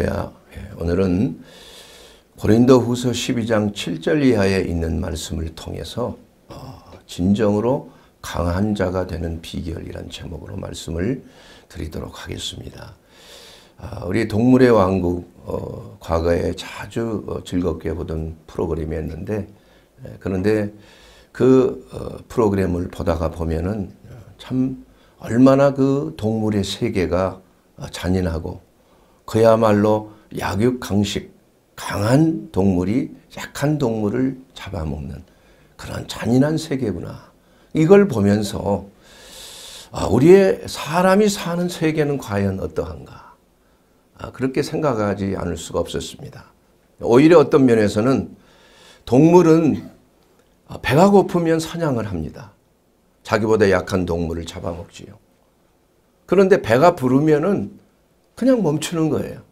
예, 오늘은 고린도 후서 12장 7절 이하에 있는 말씀을 통해서 어, 진정으로 강한 자가 되는 비결이란 제목으로 말씀을 드리도록 하겠습니다. 아, 우리 동물의 왕국 어, 과거에 자주 어, 즐겁게 보던 프로그램이었는데 예, 그런데 그 프로그램을 보다가 보면은 참 얼마나 그 동물의 세계가 잔인하고 그야말로 약육 강식 강한 동물이 약한 동물을 잡아먹는 그런 잔인한 세계구나. 이걸 보면서 아, 우리의 사람이 사는 세계는 과연 어떠한가 아, 그렇게 생각하지 않을 수가 없었습니다. 오히려 어떤 면에서는 동물은 아, 배가 고프면 사냥을 합니다. 자기보다 약한 동물을 잡아먹지요. 그런데 배가 부르면은 그냥 멈추는 거예요.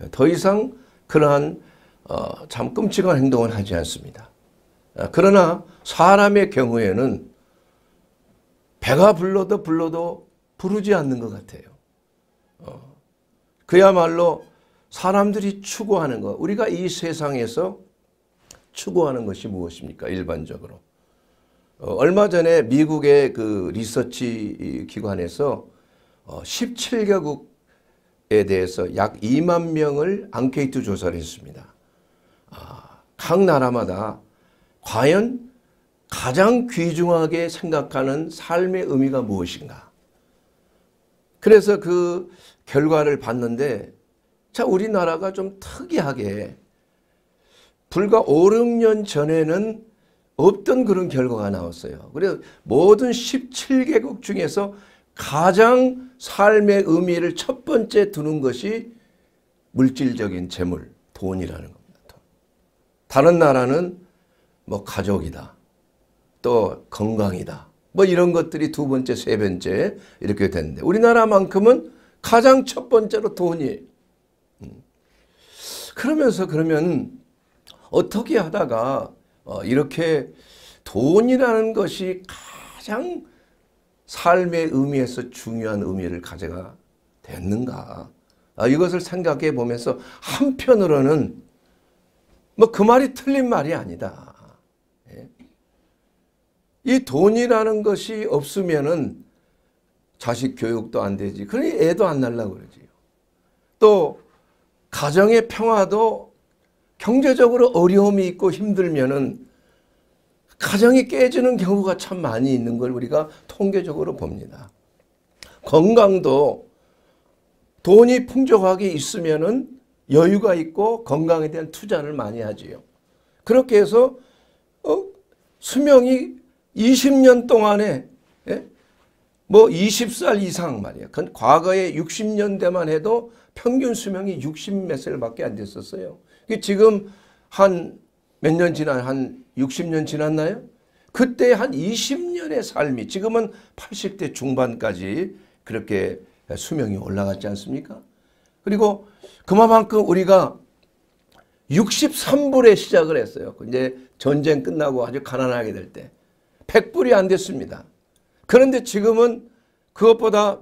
예, 더 이상 그러한 어, 참 끔찍한 행동을 하지 않습니다. 아, 그러나 사람의 경우에는 배가 불러도 불러도 부르지 않는 것 같아요. 어, 그야말로 사람들이 추구하는 것, 우리가 이 세상에서 추구하는 것이 무엇입니까? 일반적으로. 어, 얼마 전에 미국의 그 리서치 기관에서 어, 17개국 대해서 약 2만 명을 앙케이트 조사를 했습니다. 아, 각 나라마다 과연 가장 귀중하게 생각하는 삶의 의미가 무엇인가. 그래서 그 결과를 봤는데 자 우리나라가 좀 특이하게 불과 5, 6년 전에는 없던 그런 결과가 나왔어요. 그래서 모든 17개국 중에서 가장 삶의 의미를 첫 번째 두는 것이 물질적인 재물, 돈이라는 겁니다. 돈. 다른 나라는 뭐 가족이다. 또 건강이다. 뭐 이런 것들이 두 번째, 세 번째 이렇게 됐는데 우리나라만큼은 가장 첫 번째로 돈이 음. 그러면서 그러면 어떻게 하다가 어, 이렇게 돈이라는 것이 가장 삶의 의미에서 중요한 의미를 가져가 됐는가. 아, 이것을 생각해 보면서 한편으로는 뭐 그 말이 틀린 말이 아니다. 예? 이 돈이라는 것이 없으면은 자식 교육도 안 되지. 그러니 애도 안날라그러지또 가정의 평화도 경제적으로 어려움이 있고 힘들면은 가정이 깨지는 경우가 참 많이 있는 걸 우리가 통계적으로 봅니다. 건강도 돈이 풍족하게 있으면은 여유가 있고 건강에 대한 투자를 많이 하지요. 그렇게 해서 어? 수명이 20년 동안에 예? 뭐 20살 이상 말이야. 그 과거에 60년대만 해도 평균 수명이 60 몇 살밖에 안 됐었어요. 지금 한 몇년 지난 한 60년 지났나요? 그때 한 20년의 삶이 지금은 80대 중반까지 그렇게 수명이 올라갔지 않습니까? 그리고 그만큼 우리가 63불에 시작을 했어요. 이제 전쟁 끝나고 아주 가난하게 될 때. 100불이 안 됐습니다. 그런데 지금은 그것보다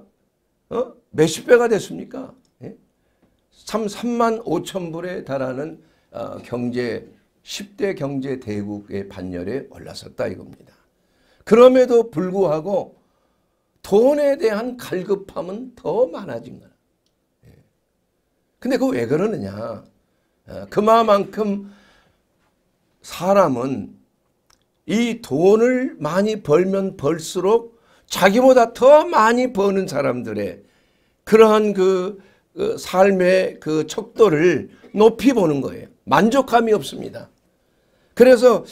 어? 몇십 배가 됐습니까? 예? 3, 만 5천 불에 달하는 어, 경제 10대 경제 대국의 반열에 올라섰다 이겁니다. 그럼에도 불구하고 돈에 대한 갈급함은 더 많아진 거야. 예. 근데 그 왜 그러느냐. 아, 그만큼 사람은 이 돈을 많이 벌면 벌수록 자기보다 더 많이 버는 사람들의 그러한 그, 그 삶의 그 척도를 높이 보는 거예요. 만족함이 없습니다. 그래서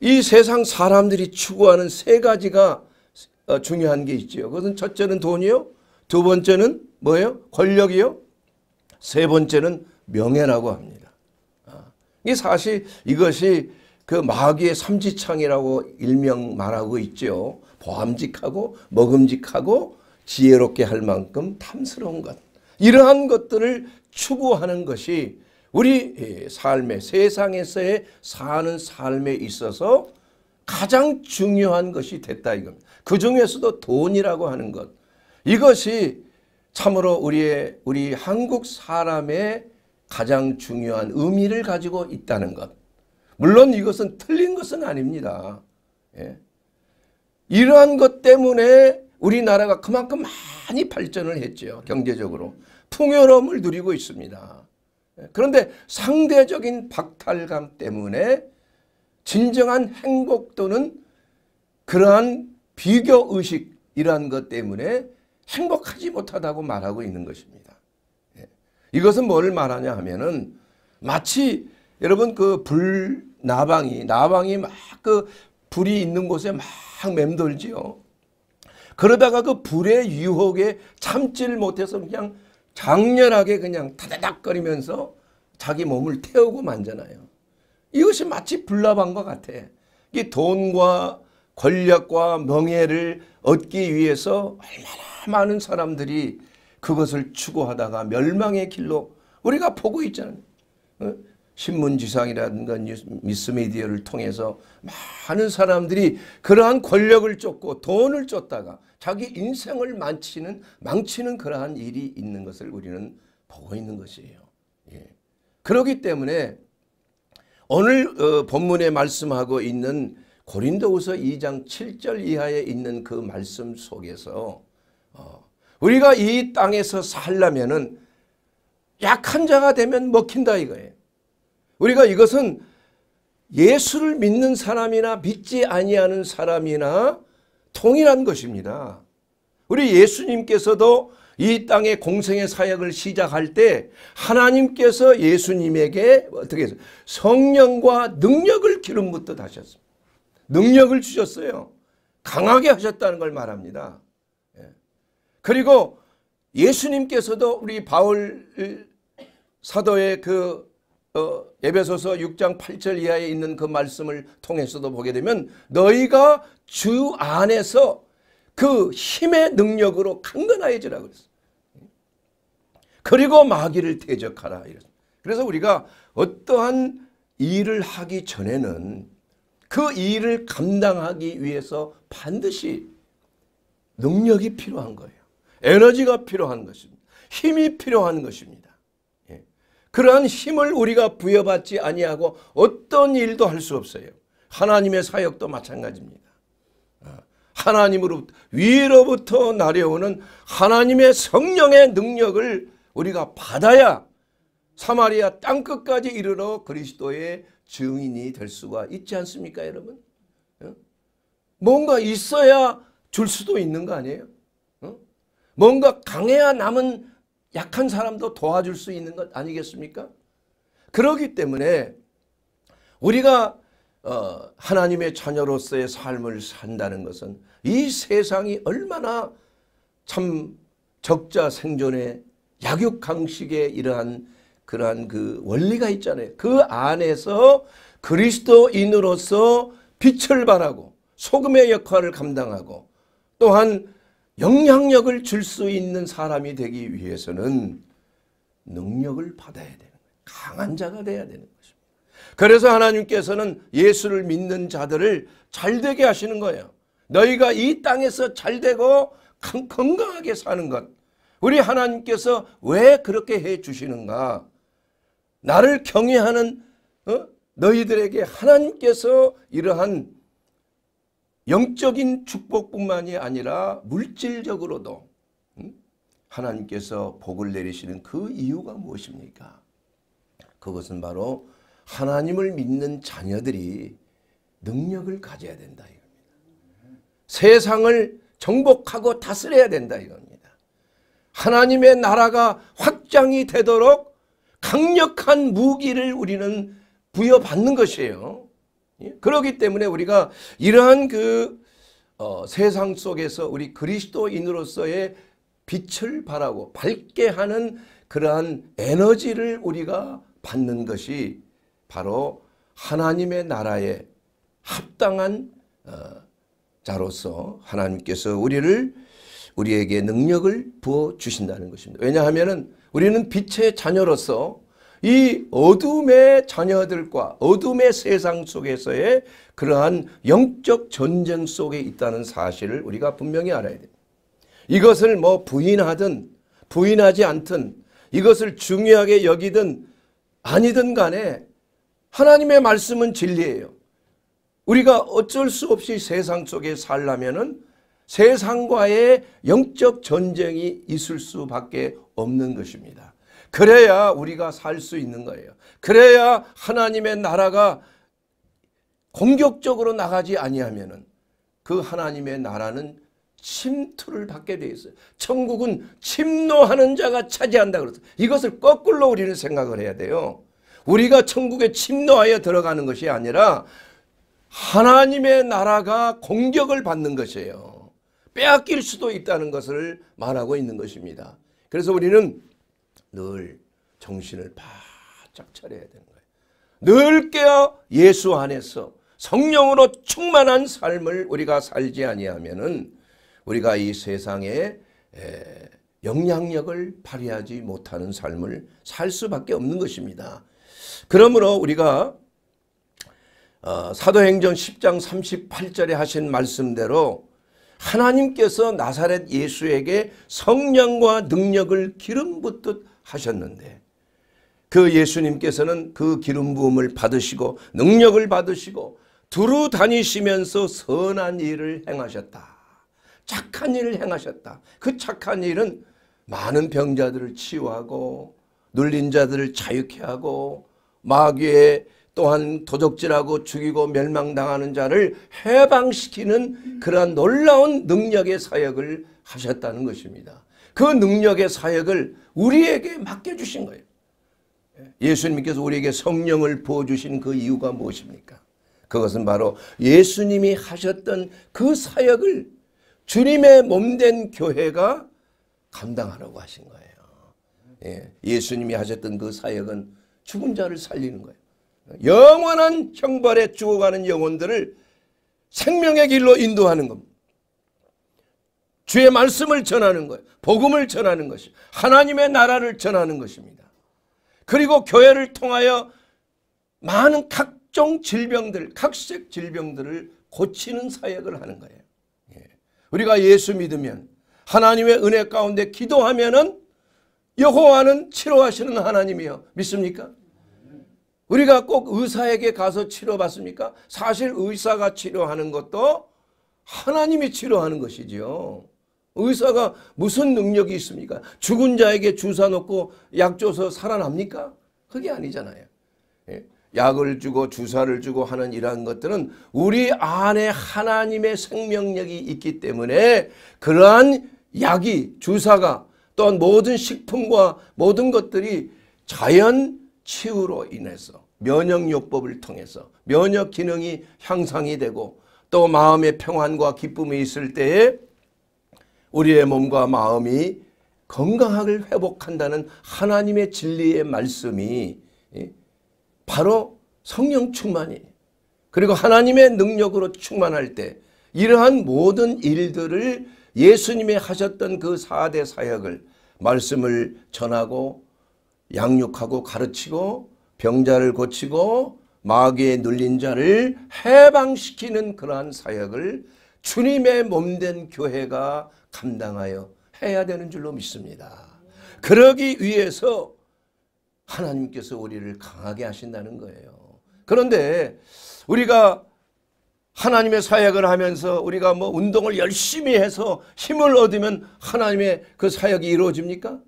이 세상 사람들이 추구하는 세 가지가 어, 중요한 게 있죠. 그것은 첫째는 돈이요. 두 번째는 뭐예요? 권력이요. 세 번째는 명예라고 합니다. 아, 이 사실 이것이 그 마귀의 삼지창이라고 일명 말하고 있죠. 보함직하고 먹음직하고 지혜롭게 할 만큼 탐스러운 것. 이러한 것들을 추구하는 것이 우리 삶의 세상에서의 사는 삶에 있어서 가장 중요한 것이 됐다 이겁니다. 그 중에서도 돈이라고 하는 것. 이것이 참으로 우리의 우리 한국 사람의 가장 중요한 의미를 가지고 있다는 것. 물론 이것은 틀린 것은 아닙니다. 예. 이러한 것 때문에 우리나라가 그만큼 많이 발전을 했죠. 경제적으로. 풍요로움을 누리고 있습니다. 그런데 상대적인 박탈감 때문에 진정한 행복 또는 그러한 비교의식이라는 것 때문에 행복하지 못하다고 말하고 있는 것입니다. 예. 이것은 뭘 말하냐 하면은 마치 여러분 그불 나방이 나방이 막 그 불이 있는 곳에 막 맴돌지요. 그러다가 그 불의 유혹에 참지를 못해서 그냥 장렬하게 그냥 타다닥거리면서 자기 몸을 태우고 만잖아요. 이것이 마치 불나방과 같아. 이 돈과 권력과 명예를 얻기 위해서 얼마나 많은 사람들이 그것을 추구하다가 멸망의 길로 우리가 보고 있잖아요. 어? 신문지상이라든가 미스미디어를 통해서 많은 사람들이 그러한 권력을 쫓고 돈을 쫓다가 자기 인생을 망치는, 망치는 그러한 일이 있는 것을 우리는 보고 있는 것이에요. 예. 그렇기 때문에 오늘 어, 본문에 말씀하고 있는 고린도후서 2장 7절 이하에 있는 그 말씀 속에서 어, 우리가 이 땅에서 살려면 약한 자가 되면 먹힌다 이거예요. 우리가 이것은 예수를 믿는 사람이나 믿지 아니하는 사람이나 통일한 것입니다. 우리 예수님께서도 이 땅의 공생의 사역을 시작할 때 하나님께서 예수님에게 어떻게 해서 성령과 능력을 기름 부터 하셨습니다. 능력을 주셨어요. 강하게 하셨다는 걸 말합니다. 예. 그리고 예수님께서도 우리 바울 사도의 그 어, 예배소서 6장 8절 이하에 있는 그 말씀을 통해서도 보게 되면 너희가 주 안에서 그 힘의 능력으로 강건하여지라 그랬어. 그리고 마귀를 대적하라 이랬어. 그래서 우리가 어떠한 일을 하기 전에는 그 일을 감당하기 위해서 반드시 능력이 필요한 거예요. 에너지가 필요한 것입니다. 힘이 필요한 것입니다. 그러한 힘을 우리가 부여받지 아니하고 어떤 일도 할 수 없어요. 하나님의 사역도 마찬가지입니다. 어, 하나님으로 위로부터 내려오는 하나님의 성령의 능력을 우리가 받아야 사마리아 땅 끝까지 이르러 그리스도의 증인이 될 수가 있지 않습니까, 여러분? 어? 뭔가 있어야 줄 수도 있는 거 아니에요? 어? 뭔가 강해야 남은 약한 사람도 도와줄 수 있는 것 아니겠습니까? 그러기 때문에 우리가 어, 하나님의 자녀로서의 삶을 산다는 것은 이 세상이 얼마나 참 적자 생존의 약육강식의 이러한 그러한 그 원리가 있잖아요. 그 안에서 그리스도인으로서 빛을 발하고 소금의 역할을 감당하고 또한 영향력을 줄 수 있는 사람이 되기 위해서는 능력을 받아야 되는 거예요. 강한 자가 돼야 되는 것입니다. 그래서 하나님께서는 예수를 믿는 자들을 잘되게 하시는 거예요. 너희가 이 땅에서 잘되고 건강하게 사는 것. 우리 하나님께서 왜 그렇게 해 주시는가? 나를 경외하는 어? 너희들에게 하나님께서 이러한 영적인 축복뿐만이 아니라 물질적으로도 음? 하나님께서 복을 내리시는 그 이유가 무엇입니까? 그것은 바로 하나님을 믿는 자녀들이 능력을 가져야 된다 이겁니다. 세상을 정복하고 다스려야 된다 이겁니다. 하나님의 나라가 확장이 되도록 강력한 무기를 우리는 부여받는 것이에요. 예? 그렇기 때문에 우리가 이러한 그 어, 세상 속에서 우리 그리스도인으로서의 빛을 바라고 밝게 하는 그러한 에너지를 우리가 받는 것이 바로 하나님의 나라에 합당한 어, 자로서 하나님께서 우리를 우리에게 능력을 부어 주신다는 것입니다. 왜냐하면 우리는 빛의 자녀로서 이 어둠의 자녀들과 어둠의 세상 속에서의 그러한 영적 전쟁 속에 있다는 사실을 우리가 분명히 알아야 됩니다. 이것을 뭐 부인하든 부인하지 않든 이것을 중요하게 여기든 아니든 간에 하나님의 말씀은 진리예요. 우리가 어쩔 수 없이 세상 속에 살려면은 세상과의 영적 전쟁이 있을 수밖에 없는 것입니다. 그래야 우리가 살 수 있는 거예요. 그래야 하나님의 나라가 공격적으로 나가지 아니하면그 하나님의 나라는 침투를 받게 돼 있어요. 천국은 침노하는 자가 차지한다 그랬어 이것을 거꾸로 우리는 생각을 해야 돼요. 우리가 천국에 침노하여 들어가는 것이 아니라 하나님의 나라가 공격을 받는 것이에요. 빼앗길 수도 있다는 것을 말하고 있는 것입니다. 그래서 우리는 늘 정신을 바짝 차려야 되는 거예요. 늘 깨어 예수 안에서 성령으로 충만한 삶을 우리가 살지 아니하면 우리가 이 세상에 에, 영향력을 발휘하지 못하는 삶을 살 수밖에 없는 것입니다. 그러므로 우리가 어, 사도행전 10장 38절에 하신 말씀대로 하나님께서 나사렛 예수에게 성령과 능력을 기름 붓듯 하셨는데 그 예수님께서는 그 기름 부음을 받으시고 능력을 받으시고 두루 다니시면서 선한 일을 행하셨다. 착한 일을 행하셨다. 그 착한 일은 많은 병자들을 치유하고 눌린 자들을 자유케 하고 마귀의 또한 도적질하고 죽이고 멸망당하는 자를 해방시키는 그러한 놀라운 능력의 사역을 하셨다는 것입니다. 그 능력의 사역을 우리에게 맡겨주신 거예요. 예수님께서 우리에게 성령을 부어주신 그 이유가 무엇입니까? 그것은 바로 예수님이 하셨던 그 사역을 주님의 몸된 교회가 감당하라고 하신 거예요. 예, 수님이 하셨던 그 사역은 죽은 자를 살리는 거예요. 영원한 형벌에 죽어가는 영혼들을 생명의 길로 인도하는 겁니다. 주의 말씀을 전하는 거예요. 복음을 전하는 것이 하나님의 나라를 전하는 것입니다. 그리고 교회를 통하여 많은 각종 질병들, 각색 질병들을 고치는 사역을 하는 거예요. 예. 우리가 예수 믿으면 하나님의 은혜 가운데 기도하면은 여호와는 치료하시는 하나님이요. 믿습니까? 우리가 꼭 의사에게 가서 치료받습니까? 사실 의사가 치료하는 것도 하나님이 치료하는 것이지요. 의사가 무슨 능력이 있습니까? 죽은 자에게 주사 놓고 약 줘서 살아납니까? 그게 아니잖아요. 예. 약을 주고 주사를 주고 하는 이러한 것들은 우리 안에 하나님의 생명력이 있기 때문에 그러한 약이 주사가 또한 모든 식품과 모든 것들이 자연 치유로 인해서 면역요법을 통해서 면역 기능이 향상이 되고 또 마음의 평안과 기쁨이 있을 때에 우리의 몸과 마음이 건강하게 회복한다는 하나님의 진리의 말씀이 예? 바로 성령 충만이 그리고 하나님의 능력으로 충만할 때 이러한 모든 일들을 예수님이 하셨던 그 4대 사역을 말씀을 전하고 양육하고 가르치고 병자를 고치고 마귀에 눌린 자를 해방시키는 그러한 사역을 주님의 몸 된 교회가 감당하여 해야 되는 줄로 믿습니다. 그러기 위해서 하나님께서 우리를 강하게 하신다는 거예요. 그런데 우리가 하나님의 사역을 하면서 우리가 뭐 운동을 열심히 해서 힘을 얻으면 하나님의 그 사역이 이루어집니까?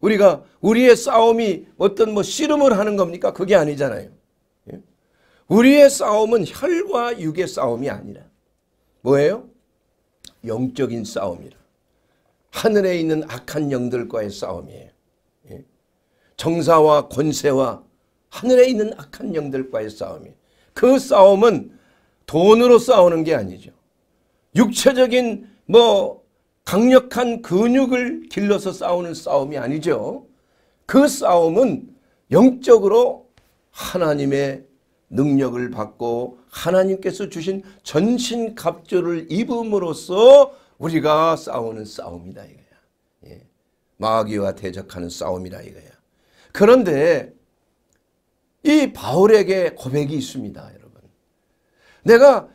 우리가 우리의 싸움이 어떤 뭐 씨름을 하는 겁니까? 그게 아니잖아요. 예? 우리의 싸움은 혈과 육의 싸움이 아니라 뭐예요? 영적인 싸움이라. 하늘에 있는 악한 영들과의 싸움이에요. 예? 정사와 권세와 하늘에 있는 악한 영들과의 싸움이에요. 그 싸움은 돈으로 싸우는 게 아니죠. 육체적인 뭐 강력한 근육을 길러서 싸우는 싸움이 아니죠. 그 싸움은 영적으로 하나님의 능력을 받고 하나님께서 주신 전신 갑주를 입음으로써 우리가 싸우는 싸움이다 이거야. 예. 마귀와 대적하는 싸움이다 이거야. 그런데 이 바울에게 고백이 있습니다, 여러분. 내가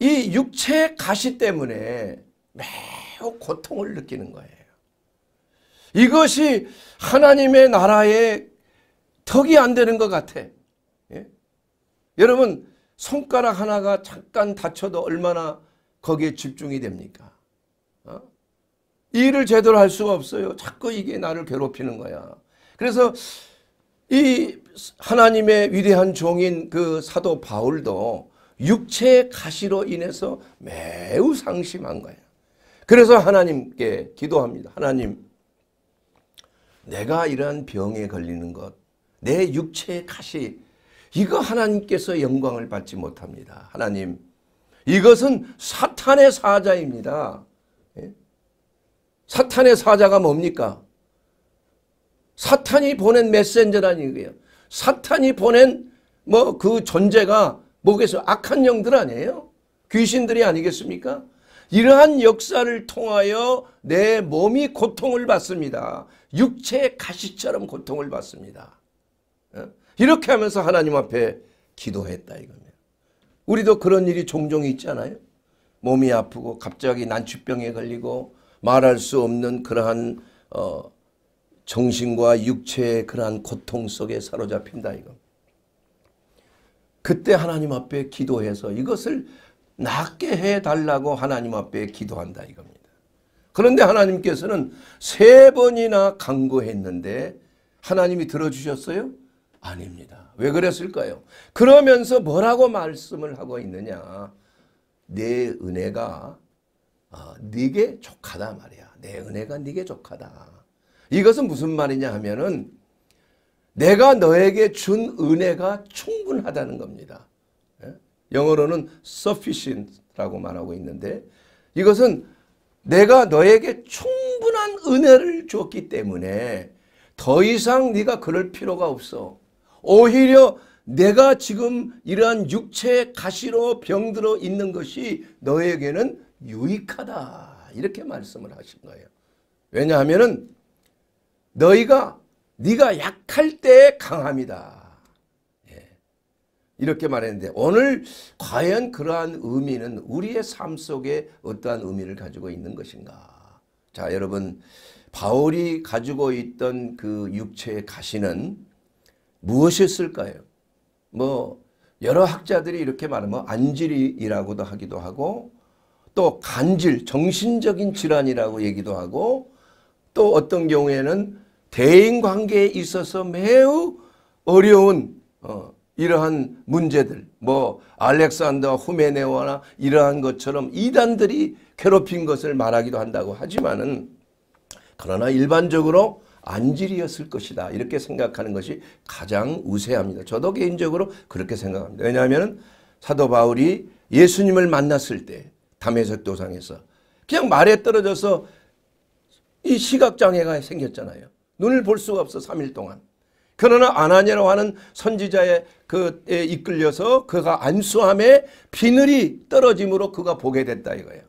이 육체의 가시 때문에 매우 고통을 느끼는 거예요. 이것이 하나님의 나라의 턱이 안 되는 것 같아. 예? 여러분 손가락 하나가 잠깐 다쳐도 얼마나 거기에 집중이 됩니까? 어? 일을 제대로 할 수가 없어요. 자꾸 이게 나를 괴롭히는 거야. 그래서 이 하나님의 위대한 종인 그 사도 바울도 육체의 가시로 인해서 매우 상심한 거예 그래서 하나님께 기도합니다. 하나님, 내가 이러한 병에 걸리는 것, 내 육체의 가시, 이거 하나님께서 영광을 받지 못합니다. 하나님 이것은 사탄의 사자입니다. 예? 사탄의 사자가 뭡니까? 사탄이 보낸 메신저라는 얘예요 사탄이 보낸 뭐 그 존재가 목에서 악한 영들 아니에요? 귀신들이 아니겠습니까? 이러한 역사를 통하여 내 몸이 고통을 받습니다. 육체의 가시처럼 고통을 받습니다. 예? 이렇게 하면서 하나님 앞에 기도했다 이겁니다. 우리도 그런 일이 종종 있잖아요. 몸이 아프고 갑자기 난치병에 걸리고 말할 수 없는 그러한 어, 정신과 육체의 그러한 고통 속에 사로잡힌다 이거. 그때 하나님 앞에 기도해서 이것을 낫게 해달라고 하나님 앞에 기도한다 이겁니다. 그런데 하나님께서는 세 번이나 강구했는데 하나님이 들어주셨어요? 아닙니다. 왜 그랬을까요? 그러면서 뭐라고 말씀을 하고 있느냐? 내 은혜가 어, 네게 족하다 말이야. 내 은혜가 네게 족하다. 이것은 무슨 말이냐 하면은 내가 너에게 준 은혜가 충분하다는 겁니다. 예? 영어로는 sufficient라고 말하고 있는데 이것은 내가 너에게 충분한 은혜를 줬기 때문에 더 이상 네가 그럴 필요가 없어. 오히려 내가 지금 이러한 육체의 가시로 병들어 있는 것이 너에게는 유익하다. 이렇게 말씀을 하신 거예요. 왜냐하면 너희가 네가 약할 때 강함이다. 예. 이렇게 말했는데 오늘 과연 그러한 의미는 우리의 삶 속에 어떠한 의미를 가지고 있는 것인가. 자 여러분 바울이 가지고 있던 그 육체의 가시는 무엇이었을까요? 뭐 여러 학자들이 이렇게 말하면 뭐 안질이라고도 하기도 하고 또 간질, 정신적인 질환이라고 얘기도 하고 또 어떤 경우에는 대인관계에 있어서 매우 어려운 어, 이러한 문제들 뭐 알렉산더 후메네오나 이러한 것처럼 이단들이 괴롭힌 것을 말하기도 한다고 하지만은 그러나 일반적으로 안질이었을 것이다. 이렇게 생각하는 것이 가장 우세합니다. 저도 개인적으로 그렇게 생각합니다. 왜냐하면 사도 바울이 예수님을 만났을 때 담에색 도상에서 그냥 말에 떨어져서 이 시각장애가 생겼잖아요. 눈을 볼 수가 없어 3일 동안. 그러나 아나니아라 하는 선지자의 그에 이끌려서 그가 안수함에 비늘이 떨어짐으로 그가 보게 됐다 이거예요.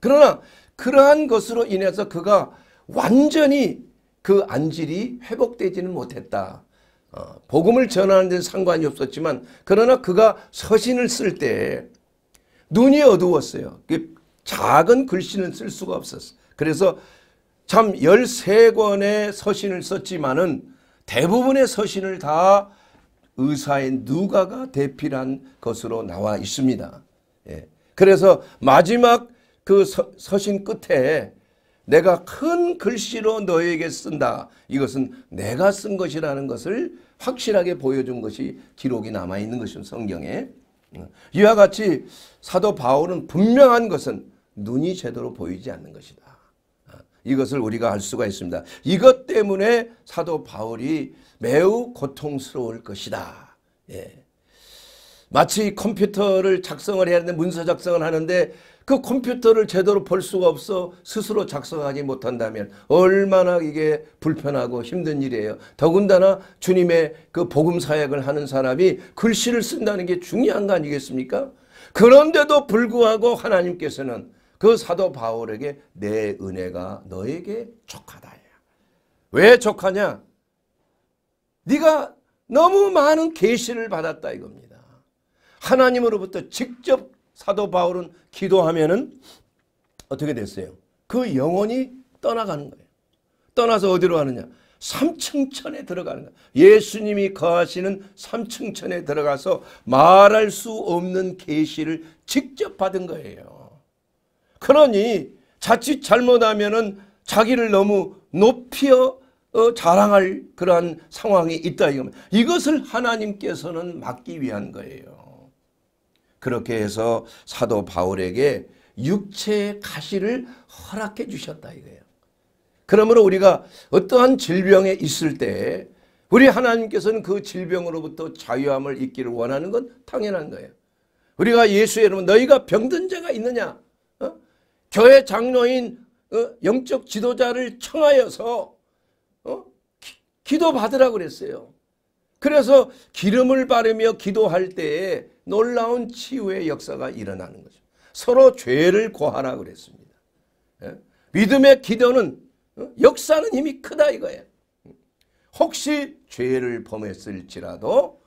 그러나 그러한 것으로 인해서 그가 완전히 그 안질이 회복되지는 못했다. 어, 복음을 전하는 데는 상관이 없었지만 그러나 그가 서신을 쓸 때 눈이 어두웠어요. 그 작은 글씨는 쓸 수가 없었어. 그래서 참 13권의 서신을 썼지만은 대부분의 서신을 다 의사인 누가가 대필한 것으로 나와 있습니다. 예. 그래서 마지막 그 서, 신 끝에 내가 큰 글씨로 너에게 쓴다. 이것은 내가 쓴 것이라는 것을 확실하게 보여준 것이 기록이 남아있는 것이죠. 성경에. 이와 같이 사도 바울은 분명한 것은 눈이 제대로 보이지 않는 것이다. 이것을 우리가 알 수가 있습니다. 이것 때문에 사도 바울이 매우 고통스러울 것이다. 예. 마치 컴퓨터를 작성을 해야 하는데 문서 작성을 하는데 그 컴퓨터를 제대로 볼 수가 없어 스스로 작성하지 못한다면 얼마나 이게 불편하고 힘든 일이에요. 더군다나 주님의 그 복음 사역을 하는 사람이 글씨를 쓴다는 게 중요한 거 아니겠습니까? 그런데도 불구하고 하나님께서는 그 사도 바울에게 내 은혜가 너에게 족하다왜족하냐 네가 너무 많은 계시를 받았다 이겁니다. 하나님으로부터 직접 사도 바울은 기도하면은 어떻게 됐어요? 그 영혼이 떠나가는 거예요. 떠나서 어디로 가느냐? 삼층천에 들어가는 거예요. 예수님이 거하시는 삼층천에 들어가서 말할 수 없는 계시를 직접 받은 거예요. 그러니 자칫 잘못하면은 자기를 너무 높여 어, 자랑할 그러한 상황이 있다 이겁니다. 이것을 하나님께서는 막기 위한 거예요. 그렇게 해서 사도 바울에게 육체의 가시를 허락해 주셨다 이거예요. 그러므로 우리가 어떠한 질병에 있을 때 우리 하나님께서는 그 질병으로부터 자유함을 있기를 원하는 건 당연한 거예요. 우리가 예수의 이름은 너희가 병든 자가 있느냐? 어? 교회 장로인 어? 영적 지도자를 청하여서 어? 기도받으라 그랬어요. 그래서 기름을 바르며 기도할 때에 놀라운 치유의 역사가 일어나는 거죠. 서로 죄를 고하라 그랬습니다. 예? 믿음의 기도는 어? 역사는 힘이 크다 이거예요. 혹시 죄를 범했을지라도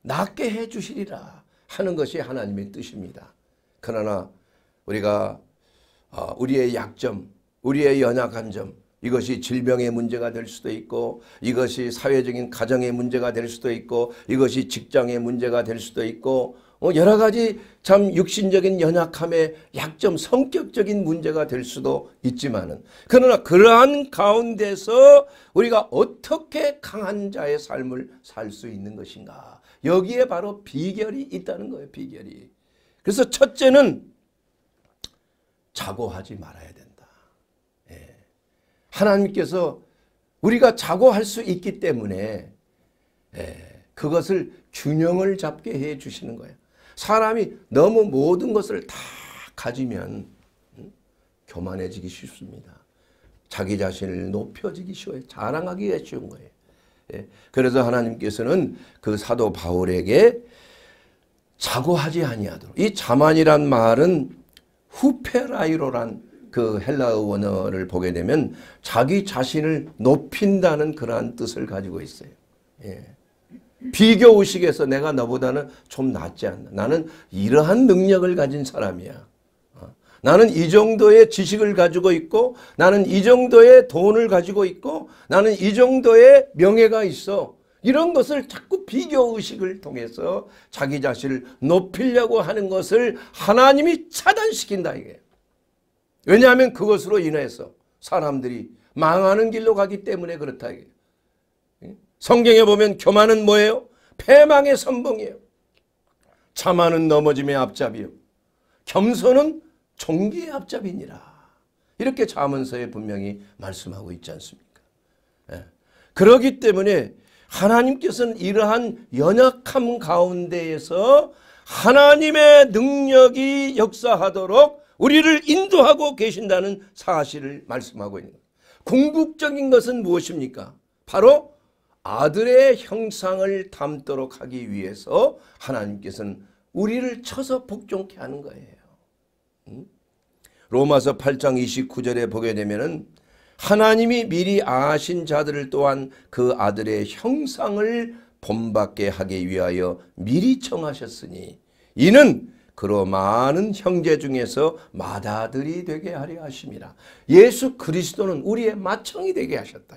낫게 해주시리라 하는 것이 하나님의 뜻입니다. 그러나 우리가 아, 우리의 약점, 우리의 연약한 점, 이것이 질병의 문제가 될 수도 있고 이것이 사회적인 가정의 문제가 될 수도 있고 이것이 직장의 문제가 될 수도 있고 어, 여러 가지 참 육신적인 연약함의 약점 성격적인 문제가 될 수도 있지만은 그러나 그러한 가운데서 우리가 어떻게 강한 자의 삶을 살 수 있는 것인가 여기에 바로 비결이 있다는 거예요 비결이 그래서 첫째는 자고하지 말아야 돼. 하나님께서 우리가 자고할 수 있기 때문에 예, 그것을 균형을 잡게 해 주시는 거예요. 사람이 너무 모든 것을 다 가지면 교만해지기 쉽습니다. 자기 자신을 높여지기 쉬워요. 자랑하기가 쉬운 거예요. 예, 그래서 하나님께서는 그 사도 바울에게 자고하지 아니하도록 이 자만이란 말은 후페라이로란 그 헬라어 원어를 보게 되면 자기 자신을 높인다는 그러한 뜻을 가지고 있어요. 예. 비교 의식에서 내가 너보다는 좀 낫지 않나. 나는 이러한 능력을 가진 사람이야. 어. 나는 이 정도의 지식을 가지고 있고 나는 이 정도의 돈을 가지고 있고 나는 이 정도의 명예가 있어. 이런 것을 자꾸 비교의식을 통해서 자기 자신을 높이려고 하는 것을 하나님이 차단시킨다 이게 왜냐하면 그것으로 인해서 사람들이 망하는 길로 가기 때문에 그렇다. 성경에 보면 교만은 뭐예요? 패망의 선봉이에요. 자만은 넘어짐의 앞잡이요. 겸손은 종기의 앞잡이니라. 이렇게 자문서에 분명히 말씀하고 있지 않습니까? 예. 그러기 때문에 하나님께서는 이러한 연약함 가운데에서 하나님의 능력이 역사하도록 우리를 인도하고 계신다는 사실을 말씀하고 있는 거 궁극적인 것은 무엇입니까? 바로 아들의 형상을 닮도록 하기 위해서 하나님께서는 우리를 쳐서 복종케 하는 거예요. 로마서 8장 29절에 보게 되면은 하나님이 미리 아신 자들을 또한 그 아들의 형상을 본받게 하기 위하여 미리 청하셨으니 이는 그로 많은 형제 중에서 마다들이 되게 하려 하심이라. 예수 그리스도는 우리의 마청이 되게 하셨다.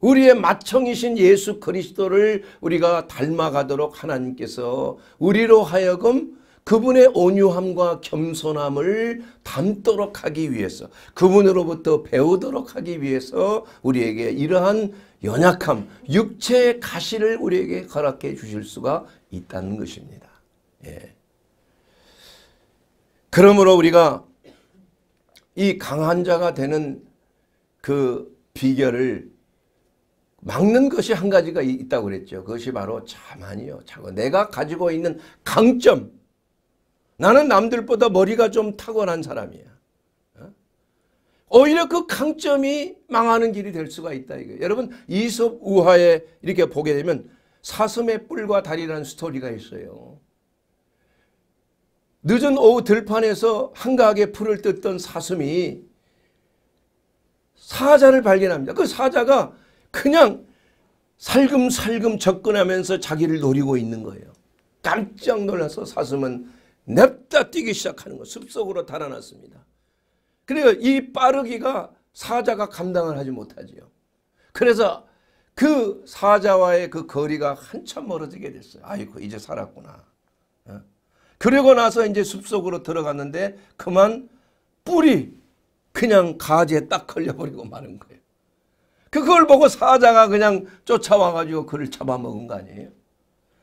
우리의 마청이신 예수 그리스도를 우리가 닮아가도록 하나님께서 우리로 하여금 그분의 온유함과 겸손함을 닮도록 하기 위해서 그분으로부터 배우도록 하기 위해서 우리에게 이러한 연약함, 육체의 가시를 우리에게 허락해 주실 수가 있다는 것입니다. 예. 그러므로 우리가 이 강한 자가 되는 그 비결을 막는 것이 한 가지가 있다고 그랬죠. 그것이 바로 자만이요. 자고 내가 가지고 있는 강점. 나는 남들보다 머리가 좀 탁월한 사람이야. 어? 오히려 그 강점이 망하는 길이 될 수가 있다. 이거 여러분 이솝 우화에 이렇게 보게 되면 사슴의 뿔과 다리라는 스토리가 있어요. 늦은 오후 들판에서 한가하게 풀을 뜯던 사슴이 사자를 발견합니다. 그 사자가 그냥 살금살금 접근하면서 자기를 노리고 있는 거예요. 깜짝 놀라서 사슴은 냅다 뛰기 시작하는 거 숲속으로 달아났습니다. 그리고이 빠르기가 사자가 감당을 하지 못하지요. 그래서 그 사자와의 그 거리가 한참 멀어지게 됐어요. 아이고 이제 살았구나. 그리고 나서 이제 숲속으로 들어갔는데 그만 뿔이 그냥 가지에 딱 걸려버리고 마는 거예요. 그 그걸 보고 사자가 그냥 쫓아와가지고 그를 잡아먹은 거 아니에요?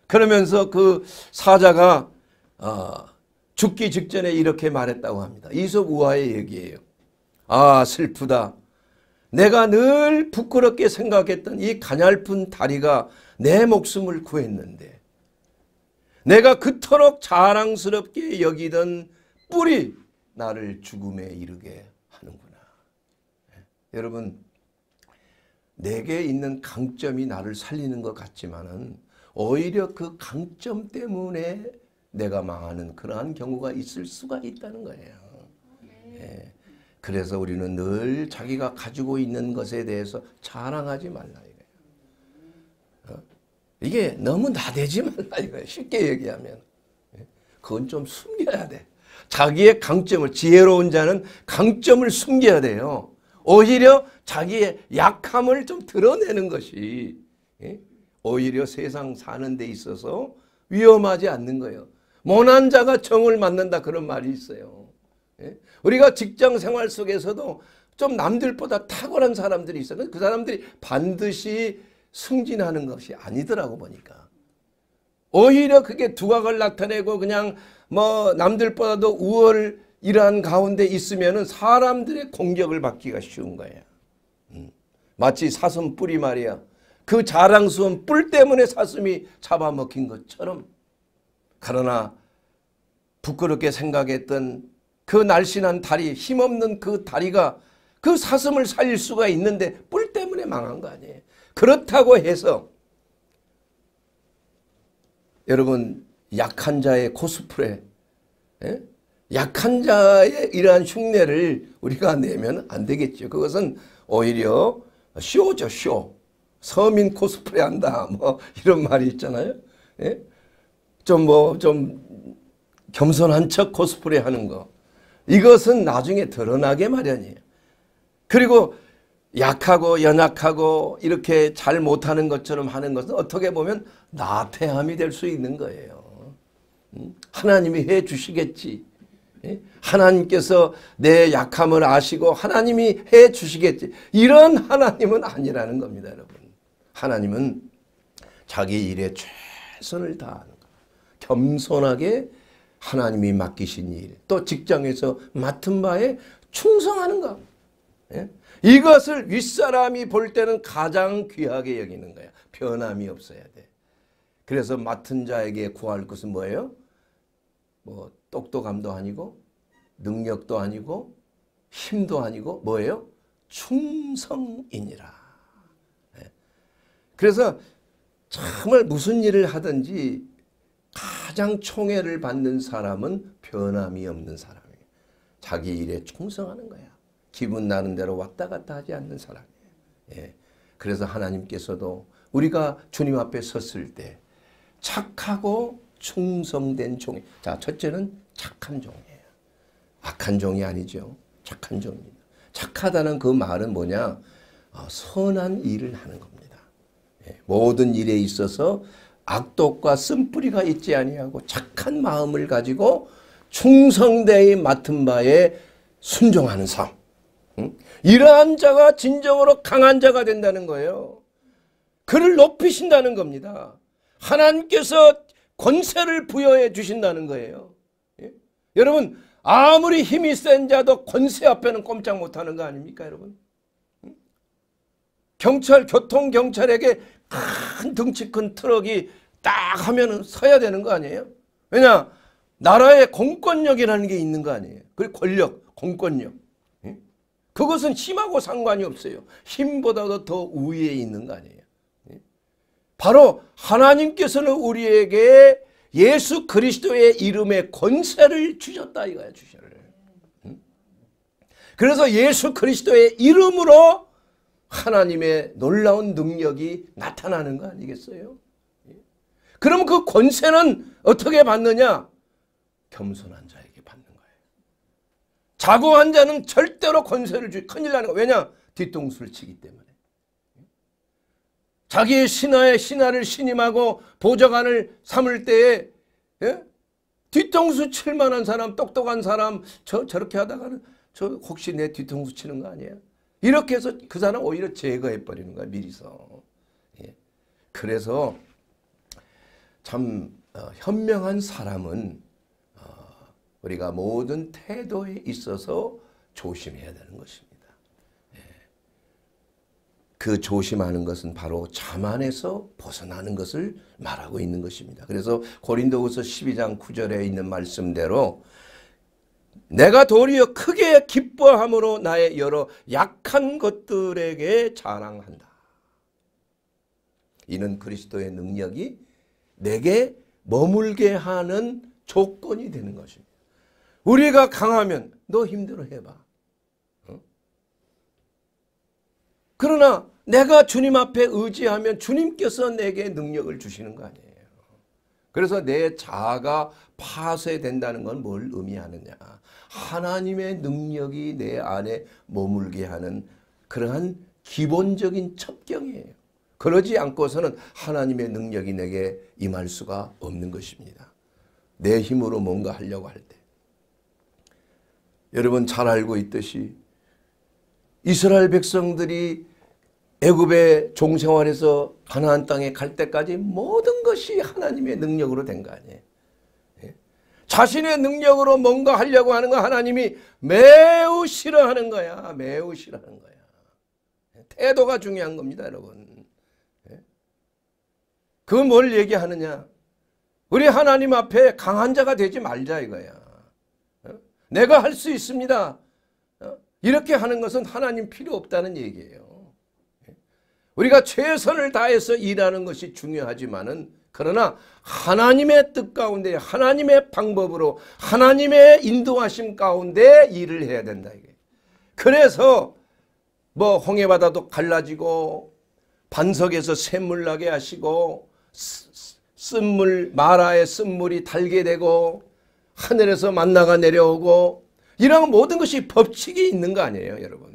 그러면서 그 사자가 어, 죽기 직전에 이렇게 말했다고 합니다. 이솝 우화의 얘기예요. 아 슬프다. 내가 늘 부끄럽게 생각했던 이 가냘픈 다리가 내 목숨을 구했는데 내가 그토록 자랑스럽게 여기던 뿔이 나를 죽음에 이르게 하는구나. 예? 여러분 내게 있는 강점이 나를 살리는 것 같지만은 오히려 그 강점 때문에 내가 망하는 그러한 경우가 있을 수가 있다는 거예요. 예. 그래서 우리는 늘 자기가 가지고 있는 것에 대해서 자랑하지 말라 이게 너무 나대지만 말라 쉽게 얘기하면 예, 그건 좀 숨겨야 돼. 자기의 강점을 지혜로운 자는 강점을 숨겨야 돼요. 오히려 자기의 약함을 좀 드러내는 것이 예, 오히려 세상 사는 데 있어서 위험하지 않는 거예요. 모난 자가 정을 맞는다 그런 말이 있어요. 예, 우리가 직장 생활 속에서도 좀 남들보다 탁월한 사람들이 있어요. 그 사람들이 반드시 승진하는 것이 아니더라고 보니까. 오히려 그게 두각을 나타내고 그냥 뭐 남들보다도 우월 이러한 가운데 있으면은 사람들의 공격을 받기가 쉬운 거예요. 음. 마치 사슴 뿔이 말이야. 그 자랑스러운 뿔 때문에 사슴이 잡아먹힌 것처럼. 그러나 부끄럽게 생각했던 그 날씬한 다리, 힘없는 그 다리가 그 사슴을 살릴 수가 있는데 뿔 때문에 망한 거 아니에요. 그렇다고 해서 여러분 약한 자의 코스프레 예? 약한 자의 이러한 흉내를 우리가 내면 안 되겠죠. 그것은 오히려 쇼죠 쇼. 서민 코스프레 한다 뭐 이런 말이 있잖아요. 예? 좀뭐좀 뭐, 겸손한 척 코스프레 하는 거. 이것은 나중에 드러나게 마련이에요. 그리고 약하고 연약하고 이렇게 잘 못하는 것처럼 하는 것은 어떻게 보면 나태함이 될 수 있는 거예요. 음? 하나님이 해 주시겠지. 예? 하나님께서 내 약함을 아시고 하나님이 해 주시겠지. 이런 하나님은 아니라는 겁니다, 여러분. 하나님은 자기 일에 최선을 다하는 것. 겸손하게 하나님이 맡기신 일, 또 직장에서 맡은 바에 충성하는 것. 이것을 윗사람이 볼 때는 가장 귀하게 여기는 거야. 변함이 없어야 돼. 그래서 맡은 자에게 구할 것은 뭐예요? 뭐 똑똑함도 아니고 능력도 아니고 힘도 아니고 뭐예요? 충성이니라. 예. 그래서 정말 무슨 일을 하든지 가장 총애를 받는 사람은 변함이 없는 사람이에요. 자기 일에 충성하는 거야. 기분 나는 대로 왔다 갔다 하지 않는 사람이에요. 예. 그래서 하나님께서도 우리가 주님 앞에 섰을 때 착하고 충성된 종이. 자, 첫째는 착한 종이에요. 악한 종이 아니죠. 착한 종입니다. 착하다는 그 말은 뭐냐? 어, 선한 일을 하는 겁니다. 예. 모든 일에 있어서 악독과 쓴뿌리가 있지 아니하고 착한 마음을 가지고 충성되이 맡은 바에 순종하는 삶. 응? 이러한 자가 진정으로 강한 자가 된다는 거예요. 그를 높이신다는 겁니다. 하나님께서 권세를 부여해 주신다는 거예요. 예? 여러분 아무리 힘이 센 자도 권세 앞에는 꼼짝 못하는 거 아닙니까 여러분? 응? 경찰 교통경찰에게 큰 등치 큰 트럭이 딱 하면 서야 되는 거 아니에요? 왜냐 나라의 공권력이라는 게 있는 거 아니에요? 그리고 권력, 공권력. 그것은 힘하고 상관이 없어요. 힘보다도 더 위에 있는 거 아니에요. 예? 바로 하나님께서는 우리에게 예수 그리스도의 이름의 권세를 주셨다 이거야 주셔를. 그래서 예수 그리스도의 이름으로 하나님의 놀라운 능력이 나타나는 거 아니겠어요? 예? 그럼 그 권세는 어떻게 받느냐? 겸손한 자고한 자는 절대로 권세를 주 큰일 나는 거 왜냐 뒤통수를 치기 때문에 자기의 신하의 신하를 신임하고 보좌관을 삼을 때에 예? 뒤통수 칠 만한 사람 똑똑한 사람 저 저렇게 하다가는 저 혹시 내 뒤통수 치는 거 아니야 이렇게 해서 그 사람 오히려 제거해 버리는 거야 미리서 예. 그래서 참 어, 현명한 사람은 우리가 모든 태도에 있어서 조심해야 되는 것입니다. 예. 그 조심하는 것은 바로 자만에서 벗어나는 것을 말하고 있는 것입니다. 그래서 고린도후서 12장 9절에 있는 말씀대로 내가 도리어 크게 기뻐함으로 나의 여러 약한 것들에게 자랑한다. 이는 그리스도의 능력이 내게 머물게 하는 조건이 되는 것입니다. 우리가 강하면 너 힘들어 해봐. 어? 그러나 내가 주님 앞에 의지하면 주님께서 내게 능력을 주시는 거 아니에요. 그래서 내 자아가 파쇄된다는 건 뭘 의미하느냐. 하나님의 능력이 내 안에 머물게 하는 그러한 기본적인 첩경이에요. 그러지 않고서는 하나님의 능력이 내게 임할 수가 없는 것입니다. 내 힘으로 뭔가 하려고 할 때. 여러분 잘 알고 있듯이 이스라엘 백성들이 애굽의 종생활에서 가나안 땅에 갈 때까지 모든 것이 하나님의 능력으로 된 거 아니에요. 예? 자신의 능력으로 뭔가 하려고 하는 거 하나님이 매우 싫어하는 거야. 매우 싫어하는 거야. 예? 태도가 중요한 겁니다, 여러분. 예? 그뭘 얘기하느냐? 우리 하나님 앞에 강한 자가 되지 말자 이거야. 내가 할 수 있습니다. 어? 이렇게 하는 것은 하나님 필요 없다는 얘기예요. 예? 우리가 최선을 다해서 일하는 것이 중요하지만은 그러나 하나님의 뜻 가운데 하나님의 방법으로 하나님의 인도하심 가운데 일을 해야 된다 이게. 그래서 뭐 홍해 바다도 갈라지고 반석에서 샘물 나게 하시고 쓴물 마라의 쓴물이 달게 되고 하늘에서 만나가 내려오고 이런 모든 것이 법칙이 있는 거 아니에요 여러분.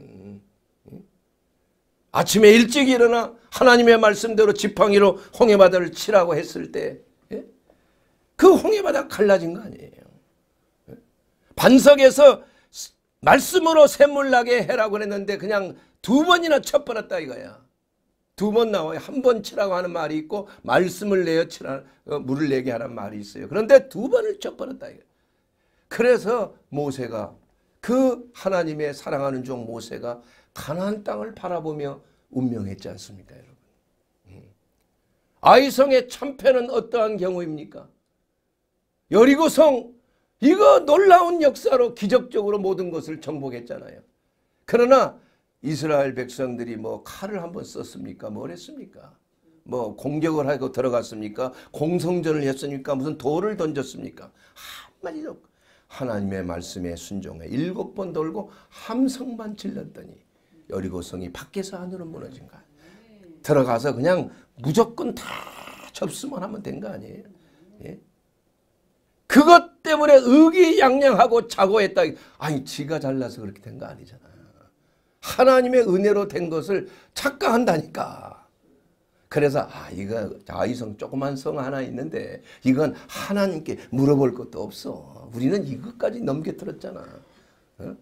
아침에 일찍 일어나 하나님의 말씀대로 지팡이로 홍해바다를 치라고 했을 때그 예? 홍해바다 갈라진 거 아니에요. 예? 반석에서 말씀으로 샘물나게 해라고 그는데 그냥 두 번이나 쳐버렸다 이거야. 두 번 나와요. 한 번 치라고 하는 말이 있고 말씀을 내어 치라 어, 물을 내게 하라는 말이 있어요. 그런데 두 번을 쳐버렸다 이거 그래서 모세가 그 하나님의 사랑하는 종 모세가 가나안 땅을 바라보며 운명했지 않습니까 여러분. 음. 아이성의 참패는 어떠한 경우입니까? 여리고성 이거 놀라운 역사로 기적적으로 모든 것을 정복했잖아요. 그러나 이스라엘 백성들이 뭐 칼을 한번 썼습니까? 뭘 했습니까? 뭐 공격을 하고 들어갔습니까? 공성전을 했습니까? 무슨 돌을 던졌습니까? 한마디도 없고 하나님의 말씀에 순종해 일곱 번 돌고 함성만 질렀더니 여리고성이 밖에서 안으로 무너진가. 들어가서 그냥 무조건 다 접수만 하면 된 거 아니에요. 예? 그것 때문에 의기양양하고 자고했다. 아니 지가 잘나서 그렇게 된 거 아니잖아. 하나님의 은혜로 된 것을 착각한다니까. 그래서 아 이거 자의성 아, 조그만 성 하나 있는데 이건 하나님께 물어볼 것도 없어. 우리는 이것까지 넘겨들었잖아. 어?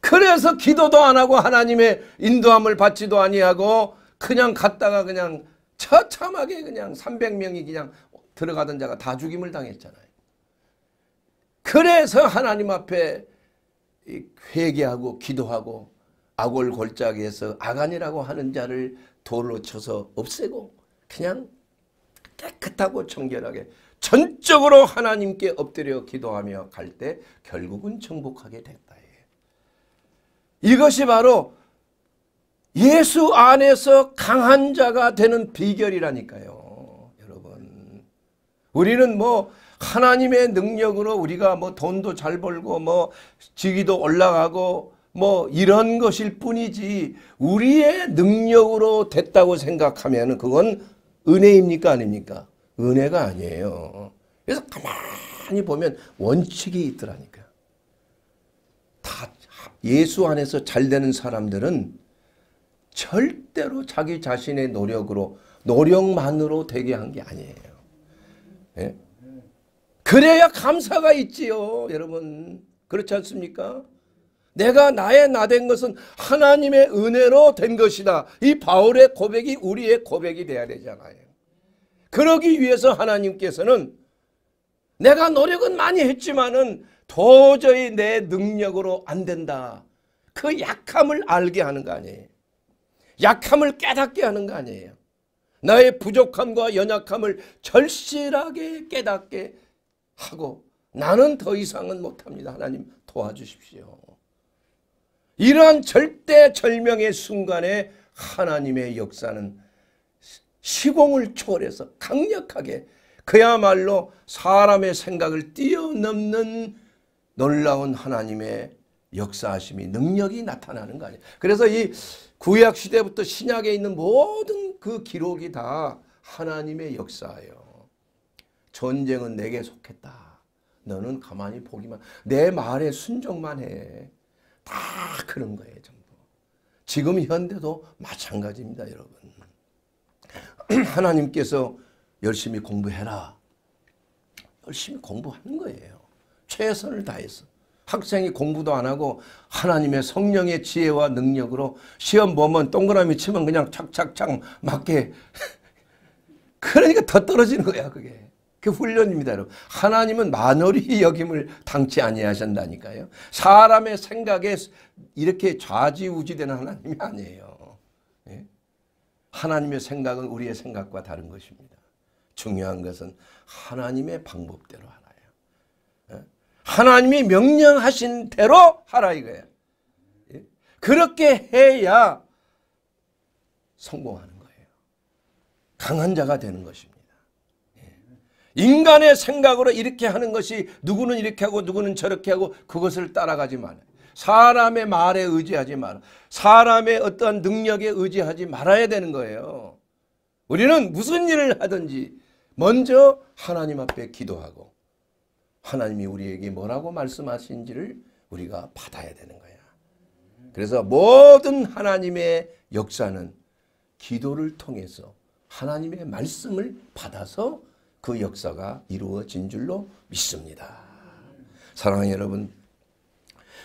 그래서 기도도 안 하고 하나님의 인도함을 받지도 아니하고 그냥 갔다가 그냥 처참하게 그냥 300명이 그냥 들어가던 자가 다 죽임을 당했잖아요. 그래서 하나님 앞에 회개하고 기도하고 악을골짜기에서 아간이라고 하는 자를 돌로 쳐서 없애고 그냥 깨끗하고 청결하게 전적으로 하나님께 엎드려 기도하며 갈 때 결국은 정복하게 됐다. 이것이 바로 예수 안에서 강한 자가 되는 비결이라니까요. 여러분 우리는 뭐 하나님의 능력으로 우리가 뭐 돈도 잘 벌고 뭐 지위도 올라가고 뭐 이런 것일 뿐이지 우리의 능력으로 됐다고 생각하면 그건 은혜입니까 아닙니까? 은혜가 아니에요. 그래서 가만히 보면 원칙이 있더라니까. 다 예수 안에서 잘 되는 사람들은 절대로 자기 자신의 노력으로 노력만으로 되게 한 게 아니에요. 예? 그래야 감사가 있지요, 여러분. 그렇지 않습니까? 내가 나의 나 된 것은 하나님의 은혜로 된 것이다. 이 바울의 고백이 우리의 고백이 돼야 되잖아요. 그러기 위해서 하나님께서는 내가 노력은 많이 했지만은 도저히 내 능력으로 안 된다. 그 약함을 알게 하는 거 아니에요. 약함을 깨닫게 하는 거 아니에요. 나의 부족함과 연약함을 절실하게 깨닫게 하고 나는 더 이상은 못합니다. 하나님 도와주십시오. 이러한 절대절명의 순간에 하나님의 역사는 시공을 초월해서 강력하게 그야말로 사람의 생각을 뛰어넘는 놀라운 하나님의 역사하심이 능력이 나타나는 거 아니에요. 그래서 이 구약 시대부터 신약에 있는 모든 그 기록이 다 하나님의 역사예요. 전쟁은 내게 속했다. 너는 가만히 보기만 내 말에 순종만 해. 다 그런 거예요, 전부. 지금 현대도 마찬가지입니다, 여러분. 하나님께서 열심히 공부해라. 열심히 공부하는 거예요. 최선을 다해서. 학생이 공부도 안 하고 하나님의 성령의 지혜와 능력으로 시험 보면 동그라미 치면 그냥 착착착 맞게 그러니까 더 떨어지는 거야 그게 그 훈련입니다, 여러분. 하나님은 만월이 여김을 당치 아니하신다니까요. 사람의 생각에 이렇게 좌지우지되는 하나님이 아니에요. 예? 하나님의 생각은 우리의 생각과 다른 것입니다. 중요한 것은 하나님의 방법대로 하라요. 예? 하나님이 명령하신 대로 하라 이거예요. 예? 그렇게 해야 성공하는 거예요. 강한 자가 되는 것입니다. 인간의 생각으로 이렇게 하는 것이 누구는 이렇게 하고 누구는 저렇게 하고 그것을 따라가지 말아 사람의 말에 의지하지 말아. 사람의 어떠한 능력에 의지하지 말아야 되는 거예요. 우리는 무슨 일을 하든지 먼저 하나님 앞에 기도하고 하나님이 우리에게 뭐라고 말씀하신지를 우리가 받아야 되는 거야. 그래서 모든 하나님의 역사는 기도를 통해서 하나님의 말씀을 받아서 그 역사가 이루어진 줄로 믿습니다. 사랑하는 여러분,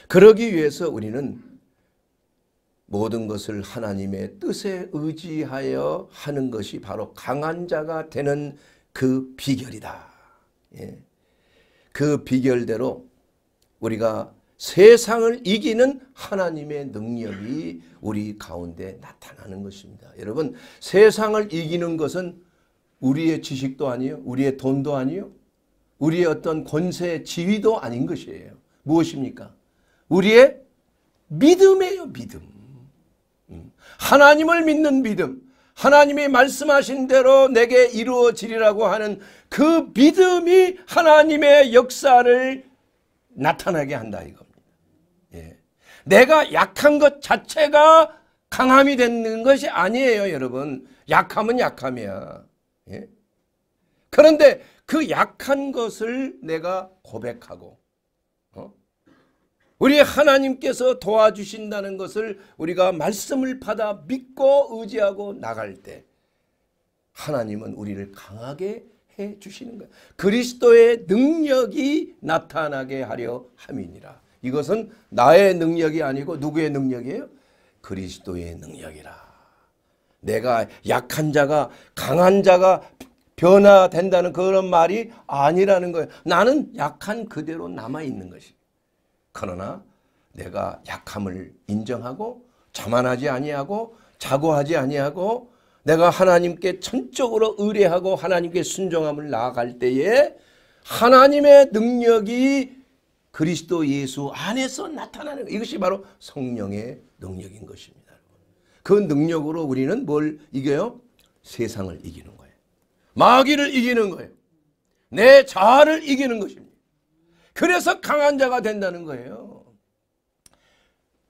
그러기 위해서 우리는 모든 것을 하나님의 뜻에 의지하여 하는 것이 바로 강한 자가 되는 그 비결이다. 예. 그 비결대로 우리가 세상을 이기는 하나님의 능력이 우리 가운데 나타나는 것입니다. 여러분 세상을 이기는 것은 우리의 지식도 아니요. 우리의 돈도 아니요. 우리의 어떤 권세, 지위도 아닌 것이에요. 무엇입니까? 우리의 믿음이에요. 믿음. 음. 하나님을 믿는 믿음. 하나님이 말씀하신 대로 내게 이루어지리라고 하는 그 믿음이 하나님의 역사를 나타나게 한다 이겁니다. 예. 내가 약한 것 자체가 강함이 되는 것이 아니에요 여러분. 약함은 약함이야. 예? 그런데 그 약한 것을 내가 고백하고 어? 우리 하나님께서 도와주신다는 것을 우리가 말씀을 받아 믿고 의지하고 나갈 때 하나님은 우리를 강하게 해 주시는 거예요. 그리스도의 능력이 나타나게 하려 함이니라. 이것은 나의 능력이 아니고 누구의 능력이에요? 그리스도의 능력이라. 내가 약한 자가 강한 자가 변화된다는 그런 말이 아니라는 거예요. 나는 약한 그대로 남아있는 것이. 그러나 내가 약함을 인정하고 자만하지 아니하고 자고하지 아니하고 내가 하나님께 천적으로 의뢰하고 하나님께 순종함을 나아갈 때에 하나님의 능력이 그리스도 예수 안에서 나타나는 것. 이것이 바로 성령의 능력인 것입니다. 그 능력으로 우리는 뭘 이겨요? 세상을 이기는 거예요. 마귀를 이기는 거예요. 내 자아를 이기는 것입니다. 그래서 강한 자가 된다는 거예요.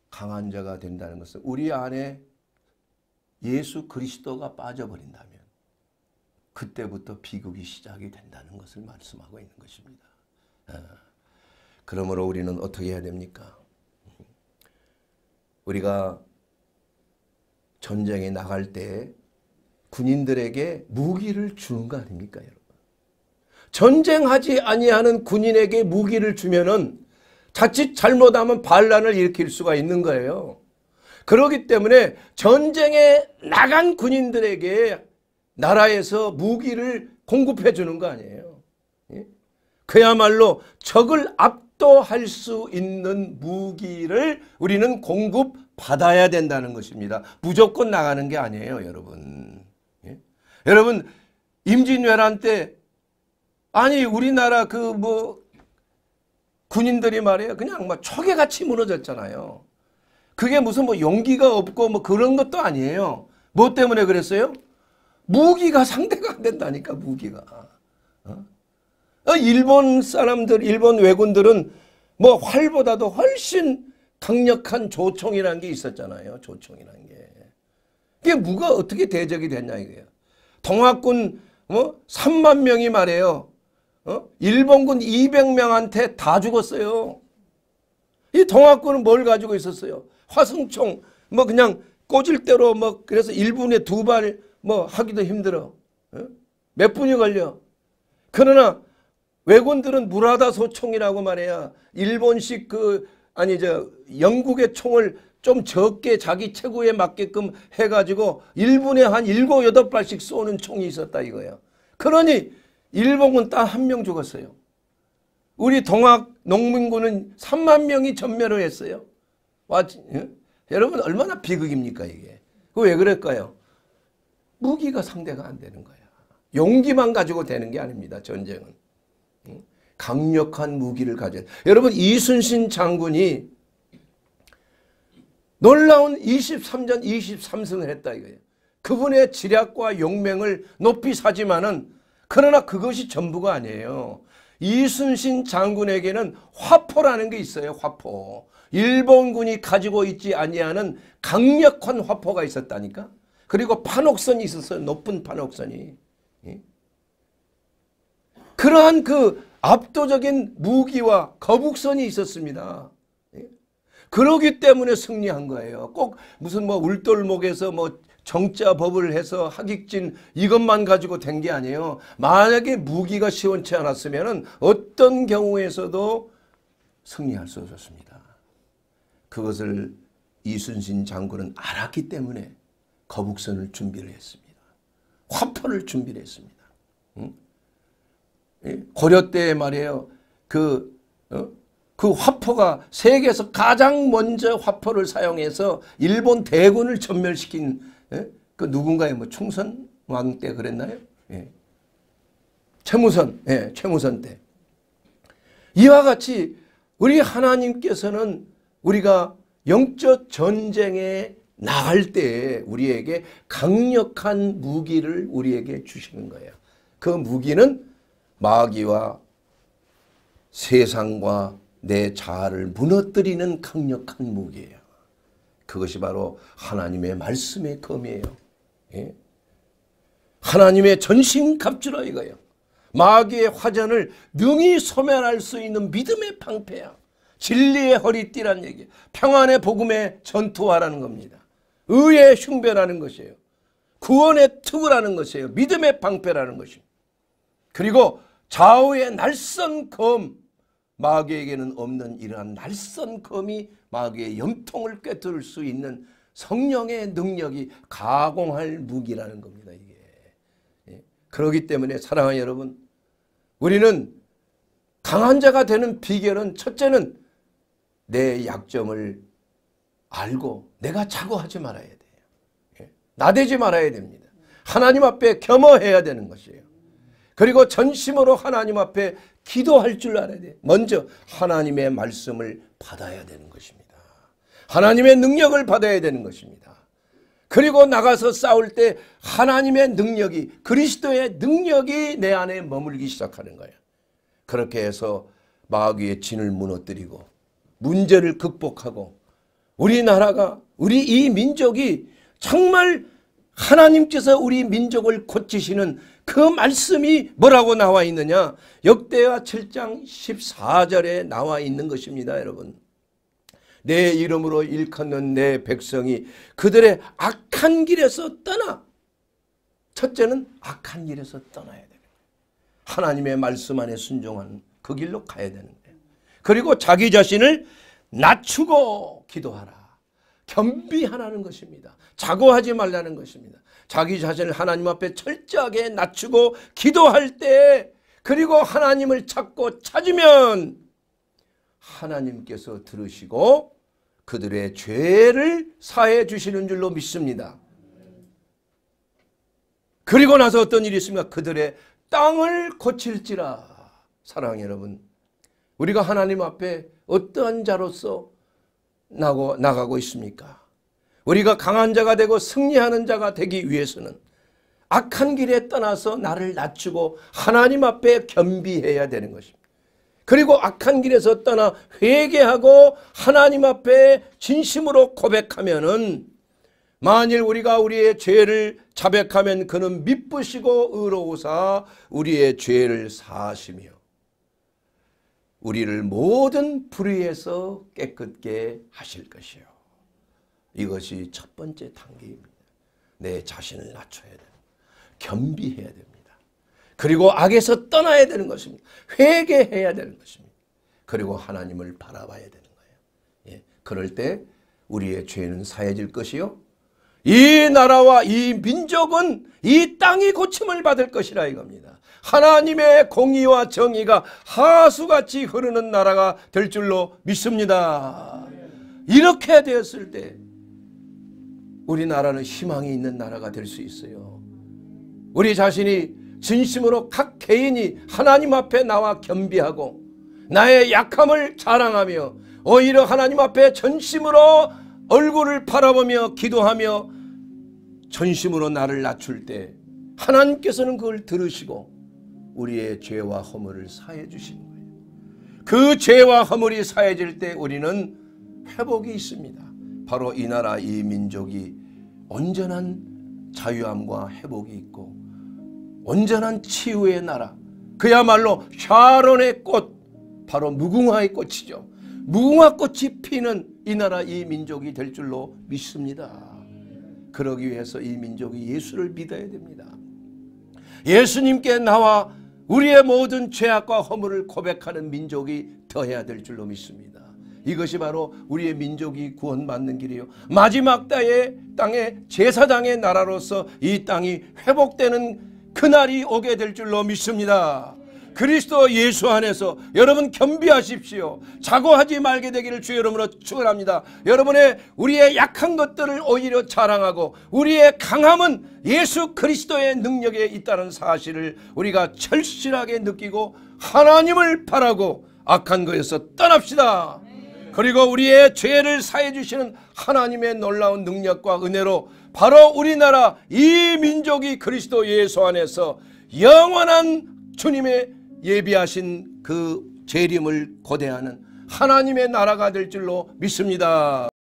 강한 자가 된다는 것은 우리 안에 예수 그리스도가 빠져버린다면 그때부터 비극이 시작이 된다는 것을 말씀하고 있는 것입니다. 어. 그러므로 우리는 어떻게 해야 됩니까? 우리가 전쟁에 나갈 때 군인들에게 무기를 주는 거 아닙니까 여러분? 전쟁하지 아니하는 군인에게 무기를 주면은 자칫 잘못하면 반란을 일으킬 수가 있는 거예요. 그렇기 때문에 전쟁에 나간 군인들에게 나라에서 무기를 공급해 주는 거 아니에요. 예? 그야말로 적을 압도할 수 있는 무기를 우리는 공급 받아야 된다는 것입니다. 무조건 나가는 게 아니에요, 여러분. 예? 여러분, 임진왜란 때 아니 우리나라 그 뭐 군인들이 말이에요. 그냥 막초에같이 무너졌잖아요. 그게 무슨 뭐 용기가 없고 뭐 그런 것도 아니에요. 뭐 때문에 그랬어요? 무기가 상대가 안 된다니까 무기가. 어? 어 일본 사람들, 일본 왜군들은 뭐 활보다도 훨씬 강력한 조총이라는 게 있었잖아요. 조총이라는 게. 그게뭐가 어떻게 대적이 됐냐 이거예요. 동학군 어? 3만 명이 말해요 어? 일본군 200명한테 다 죽었어요. 이 동학군은 뭘 가지고 있었어요? 화성총뭐 그냥 꽂을 대로 뭐 그래서 1분에 두발뭐 하기도 힘들어. 어? 몇 분이 걸려. 그러나 왜군들은 무라다 소총이라고 말해야 일본식 그 아니 저 영국의 총을 좀 적게 자기 체구에 맞게끔 해가지고 1분에 한 7, 8발씩 쏘는 총이 있었다 이거예요. 그러니 일본군 딱 한 명 죽었어요. 우리 동학 농민군은 3만 명이 전멸을 했어요. 와, 예? 여러분 얼마나 비극입니까 이게. 왜 그럴까요? 무기가 상대가 안 되는 거야. 용기만 가지고 되는 게 아닙니다. 전쟁은. 강력한 무기를 가져 여러분 이순신 장군이 놀라운 23전 23승을 했다 이거예요. 그분의 지략과 용맹을 높이 사지만은 그러나 그것이 전부가 아니에요. 이순신 장군에게는 화포라는 게 있어요. 화포. 일본군이 가지고 있지 아니하는 강력한 화포가 있었다니까. 그리고 판옥선이 있었어요. 높은 판옥선이. 예? 그러한 그 압도적인 무기와 거북선이 있었습니다. 예? 그러기 때문에 승리한 거예요. 꼭 무슨 뭐 울돌목에서 뭐 정자 법을 해서 학익진 이것만 가지고 된 게 아니에요. 만약에 무기가 시원치 않았으면 어떤 경우에서도 승리할 수 없었습니다. 그것을 이순신 장군은 알았기 때문에 거북선을 준비를 했습니다. 화포를 준비를 했습니다. 응? 예? 고려 때 말이에요. 그 어? 그 화포가 세계에서 가장 먼저 화포를 사용해서 일본 대군을 전멸시킨 예? 그 누군가의 뭐 충선 왕 때 그랬나요? 예. 최무선, 예, 최무선 때. 이와 같이 우리 하나님께서는 우리가 영적 전쟁에 나갈 때 우리에게 강력한 무기를 우리에게 주시는 거예요. 그 무기는 마귀와 세상과 내 자아를 무너뜨리는 강력한 무기예요. 그것이 바로 하나님의 말씀의 검이에요. 예? 하나님의 전신 갑주라 이거예요. 마귀의 화전을 능히 소멸할 수 있는 믿음의 방패야. 진리의 허리띠란 얘기. 평안의 복음의 전투화라는 겁니다. 의의 흉배라는 것이에요. 구원의 투구라는 것이에요. 믿음의 방패라는 것이에요. 그리고 좌우의 날선 검 마귀에게는 없는 이러한 날선 검이 마귀의 염통을 꿰뚫을 수 있는 성령의 능력이 가공할 무기라는 겁니다. 이게 예. 그러기 때문에 사랑하는 여러분 우리는 강한 자가 되는 비결은 첫째는 내 약점을 알고 내가 자고하지 말아야 돼요. 예. 나대지 말아야 됩니다. 하나님 앞에 겸허해야 되는 것이에요. 그리고 전심으로 하나님 앞에 기도할 줄 알아야 돼. 먼저 하나님의 말씀을 받아야 되는 것입니다. 하나님의 능력을 받아야 되는 것입니다. 그리고 나가서 싸울 때 하나님의 능력이 그리스도의 능력이 내 안에 머물기 시작하는 거예요. 그렇게 해서 마귀의 진을 무너뜨리고 문제를 극복하고 우리나라가 우리 이 민족이 정말 하나님께서 우리 민족을 고치시는 그 말씀이 뭐라고 나와 있느냐? 역대하 7장 14절에 나와 있는 것입니다, 여러분. 내 이름으로 일컫는 내 백성이 그들의 악한 길에서 떠나. 첫째는 악한 길에서 떠나야 되는 하나님의 말씀 안에 순종하는 그 길로 가야 되는 거예요. 그리고 자기 자신을 낮추고 기도하라. 겸비하라는 것입니다. 자고하지 말라는 것입니다. 자기 자신을 하나님 앞에 철저하게 낮추고 기도할 때 그리고 하나님을 찾고 찾으면 하나님께서 들으시고 그들의 죄를 사해 주시는 줄로 믿습니다. 그리고 나서 어떤 일이 있습니까? 그들의 땅을 고칠지라. 사랑 여러분, 우리가 하나님 앞에 어떠한 자로서 나고, 나가고 있습니까? 우리가 강한 자가 되고 승리하는 자가 되기 위해서는 악한 길에 떠나서 나를 낮추고 하나님 앞에 겸비해야 되는 것입니다. 그리고 악한 길에서 떠나 회개하고 하나님 앞에 진심으로 고백하면은 만일 우리가 우리의 죄를 자백하면 그는 미쁘시고 의로우사 우리의 죄를 사하시며 우리를 모든 불의에서 깨끗게 하실 것이요. 이것이 첫 번째 단계입니다. 내 자신을 낮춰야 됩니다. 겸비해야 됩니다. 그리고 악에서 떠나야 되는 것입니다. 회개해야 되는 것입니다. 그리고 하나님을 바라봐야 되는 거예요. 예. 그럴 때 우리의 죄는 사해질 것이요. 이 나라와 이 민족은 이 땅이 고침을 받을 것이라 이겁니다. 하나님의 공의와 정의가 하수같이 흐르는 나라가 될 줄로 믿습니다. 이렇게 되었을 때 우리나라는 희망이 있는 나라가 될 수 있어요. 우리 자신이 진심으로 각 개인이 하나님 앞에 나와 겸비하고 나의 약함을 자랑하며 오히려 하나님 앞에 전심으로 얼굴을 바라보며 기도하며 전심으로 나를 낮출 때 하나님께서는 그걸 들으시고 우리의 죄와 허물을 사해 주신 거예요. 그 죄와 허물이 사해질 때 우리는 회복이 있습니다. 바로 이 나라 이 민족이 온전한 자유함과 회복이 있고 온전한 치유의 나라 그야말로 샤론의 꽃 바로 무궁화의 꽃이죠. 무궁화 꽃이 피는 이 나라 이 민족이 될 줄로 믿습니다. 그러기 위해서 이 민족이 예수를 믿어야 됩니다. 예수님께 나와 우리의 모든 죄악과 허물을 고백하는 민족이 더해야될 줄로 믿습니다. 이것이 바로 우리의 민족이 구원받는 길이요. 마지막 때에 땅에 제사장의 나라로서 이 땅이 회복되는 그날이 오게 될 줄로 믿습니다. 그리스도 예수 안에서 여러분 겸비하십시오. 자고하지 말게 되기를 주의 이름으로 축원합니다. 여러분의 우리의 약한 것들을 오히려 자랑하고 우리의 강함은 예수 그리스도의 능력에 있다는 사실을 우리가 절실하게 느끼고 하나님을 바라고 악한 거에서 떠납시다. 그리고 우리의 죄를 사해 주시는 하나님의 놀라운 능력과 은혜로 바로 우리나라 이 민족이 그리스도 예수 안에서 영원한 주님의 예비하신 그 재림을 고대하는 하나님의 나라가 될 줄로 믿습니다.